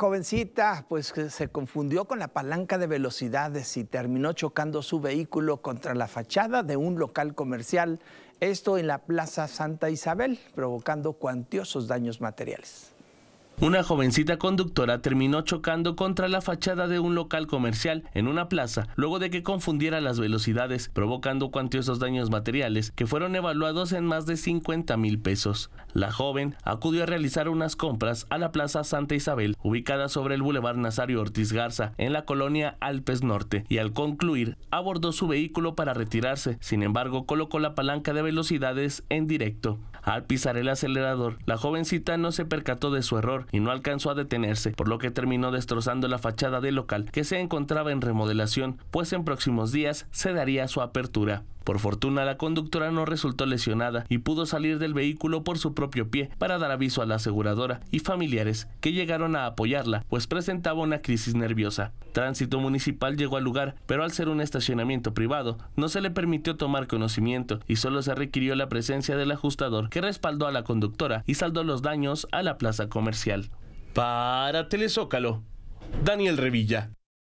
jovencita pues se confundió con la palanca de velocidades y terminó chocando su vehículo contra la fachada de un local comercial, esto en la Plaza Santa Isabel, provocando cuantiosos daños materiales. Una jovencita conductora terminó chocando contra la fachada de un local comercial en una plaza, luego de que confundiera las velocidades, provocando cuantiosos daños materiales que fueron evaluados en más de 50 mil pesos. La joven acudió a realizar unas compras a la Plaza Santa Isabel, ubicada sobre el Boulevard Nazario Ortiz Garza, en la colonia Alpes Norte, y al concluir abordó su vehículo para retirarse, sin embargo colocó la palanca de velocidades en directo. Al pisar el acelerador, la jovencita no se percató de su error y no alcanzó a detenerse, por lo que terminó destrozando la fachada del local que se encontraba en remodelación, pues en próximos días se daría su apertura. Por fortuna, la conductora no resultó lesionada y pudo salir del vehículo por su propio pie para dar aviso a la aseguradora y familiares que llegaron a apoyarla, pues presentaba una crisis nerviosa. Tránsito municipal llegó al lugar, pero al ser un estacionamiento privado, no se le permitió tomar conocimiento y solo se requirió la presencia del ajustador que respaldó a la conductora y saldó los daños a la plaza comercial. Para Telezócalo, Daniel Revilla.